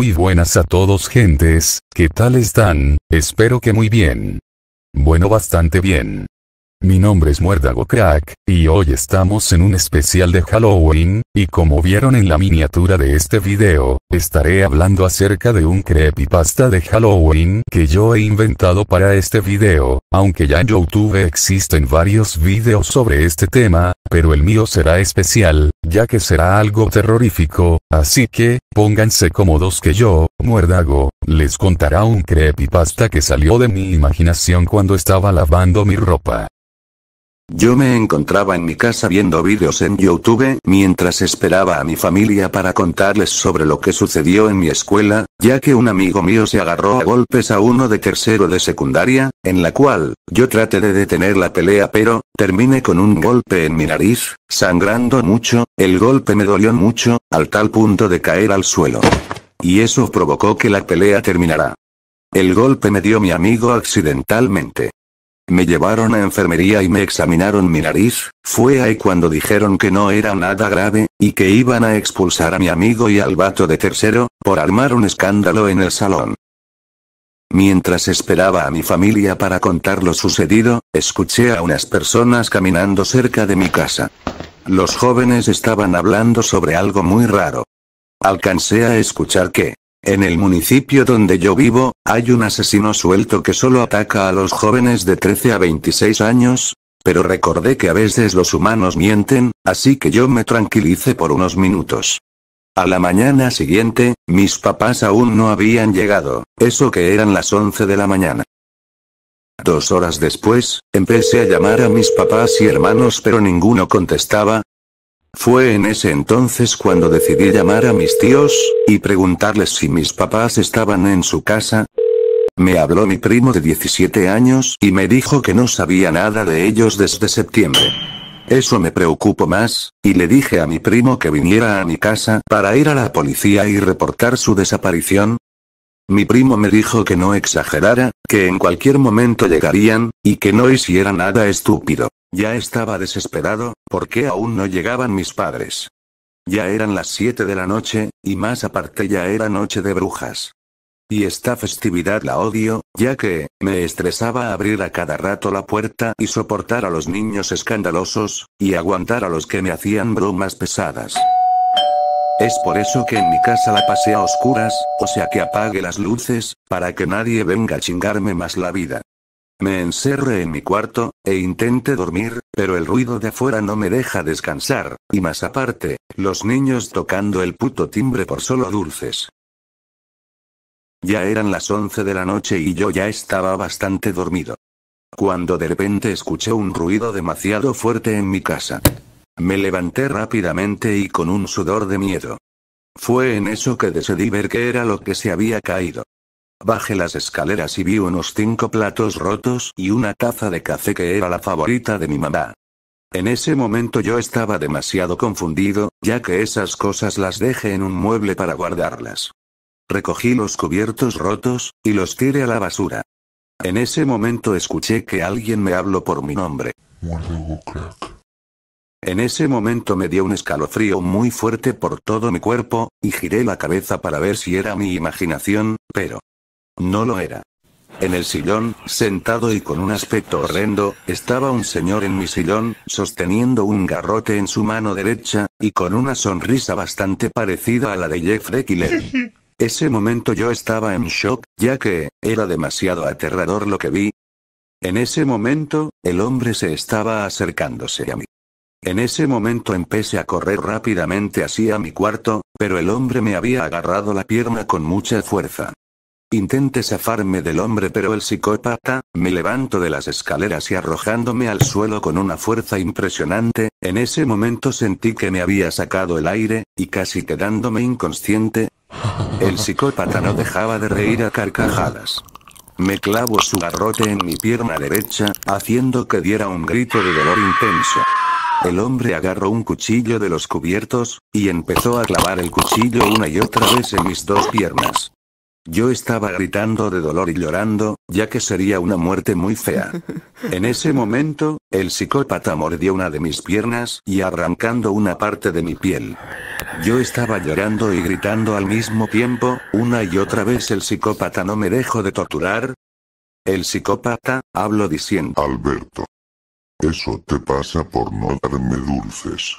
Muy buenas a todos gentes, ¿qué tal están? Espero que muy bien. Bueno, bastante bien. Mi nombre es Muerdago Crack, y hoy estamos en un especial de Halloween, y como vieron en la miniatura de este video, estaré hablando acerca de un creepypasta de Halloween que yo he inventado para este video, aunque ya en YouTube existen varios videos sobre este tema, pero el mío será especial, ya que será algo terrorífico, así que, pónganse cómodos que yo, Muerdago, les contará un creepypasta que salió de mi imaginación cuando estaba lavando mi ropa. Yo me encontraba en mi casa viendo vídeos en YouTube, mientras esperaba a mi familia para contarles sobre lo que sucedió en mi escuela, ya que un amigo mío se agarró a golpes a uno de tercero de secundaria, en la cual, yo traté de detener la pelea pero, terminé con un golpe en mi nariz, sangrando mucho, el golpe me dolió mucho, al tal punto de caer al suelo. Y eso provocó que la pelea terminara. El golpe me dio mi amigo accidentalmente. Me llevaron a enfermería y me examinaron mi nariz, fue ahí cuando dijeron que no era nada grave, y que iban a expulsar a mi amigo y al vato de tercero, por armar un escándalo en el salón. Mientras esperaba a mi familia para contar lo sucedido, escuché a unas personas caminando cerca de mi casa. Los jóvenes estaban hablando sobre algo muy raro. Alcancé a escuchar que, en el municipio donde yo vivo, hay un asesino suelto que solo ataca a los jóvenes de 13 a 26 años, pero recordé que a veces los humanos mienten, así que yo me tranquilicé por unos minutos. A la mañana siguiente, mis papás aún no habían llegado, eso que eran las 11 de la mañana. Dos horas después, empecé a llamar a mis papás y hermanos pero ninguno contestaba, fue en ese entonces cuando decidí llamar a mis tíos, y preguntarles si mis papás estaban en su casa. Me habló mi primo de 17 años y me dijo que no sabía nada de ellos desde septiembre. Eso me preocupó más, y le dije a mi primo que viniera a mi casa para ir a la policía y reportar su desaparición. Mi primo me dijo que no exagerara, que en cualquier momento llegarían, y que no hiciera nada estúpido. Ya estaba desesperado, porque aún no llegaban mis padres. Ya eran las 7 de la noche, y más aparte ya era noche de brujas. Y esta festividad la odio, ya que, me estresaba abrir a cada rato la puerta y soportar a los niños escandalosos, y aguantar a los que me hacían bromas pesadas. Es por eso que en mi casa la pasé a oscuras, o sea que apague las luces, para que nadie venga a chingarme más la vida. Me encerré en mi cuarto, e intenté dormir, pero el ruido de afuera no me deja descansar, y más aparte, los niños tocando el puto timbre por solo dulces. Ya eran las once de la noche y yo ya estaba bastante dormido. Cuando de repente escuché un ruido demasiado fuerte en mi casa. Me levanté rápidamente y con un sudor de miedo. Fue en eso que decidí ver qué era lo que se había caído. Bajé las escaleras y vi unos cinco platos rotos y una taza de café que era la favorita de mi mamá. En ese momento yo estaba demasiado confundido, ya que esas cosas las dejé en un mueble para guardarlas. Recogí los cubiertos rotos, y los tiré a la basura. En ese momento escuché que alguien me habló por mi nombre. En ese momento me dio un escalofrío muy fuerte por todo mi cuerpo, y giré la cabeza para ver si era mi imaginación, pero no lo era. En el sillón, sentado y con un aspecto horrendo, estaba un señor en mi sillón, sosteniendo un garrote en su mano derecha, y con una sonrisa bastante parecida a la de Jeffrey Killer. Ese momento yo estaba en shock, ya que, era demasiado aterrador lo que vi. En ese momento, el hombre se estaba acercándose a mí. En ese momento empecé a correr rápidamente hacia mi cuarto, pero el hombre me había agarrado la pierna con mucha fuerza. Intenté zafarme del hombre pero el psicópata, me levanto de las escaleras y arrojándome al suelo con una fuerza impresionante, en ese momento sentí que me había sacado el aire, y casi quedándome inconsciente. El psicópata no dejaba de reír a carcajadas. Me clavo su garrote en mi pierna derecha, haciendo que diera un grito de dolor intenso. El hombre agarró un cuchillo de los cubiertos, y empezó a clavar el cuchillo una y otra vez en mis dos piernas. Yo estaba gritando de dolor y llorando, ya que sería una muerte muy fea. En ese momento, el psicópata mordió una de mis piernas y arrancando una parte de mi piel. Yo estaba llorando y gritando al mismo tiempo, una y otra vez el psicópata no me dejó de torturar. El psicópata, habló diciendo. Alberto. Eso te pasa por no darme dulces.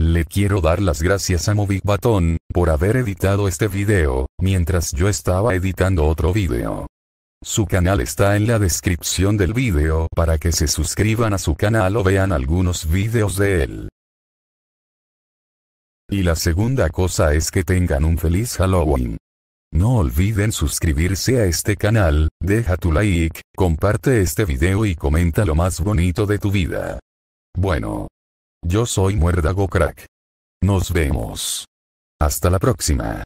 Le quiero dar las gracias a Movic por haber editado este video, mientras yo estaba editando otro video. Su canal está en la descripción del video para que se suscriban a su canal o vean algunos videos de él. Y la segunda cosa es que tengan un feliz Halloween. No olviden suscribirse a este canal, deja tu like, comparte este video y comenta lo más bonito de tu vida. Bueno, yo soy muerdago Crack. Nos vemos. Hasta la próxima.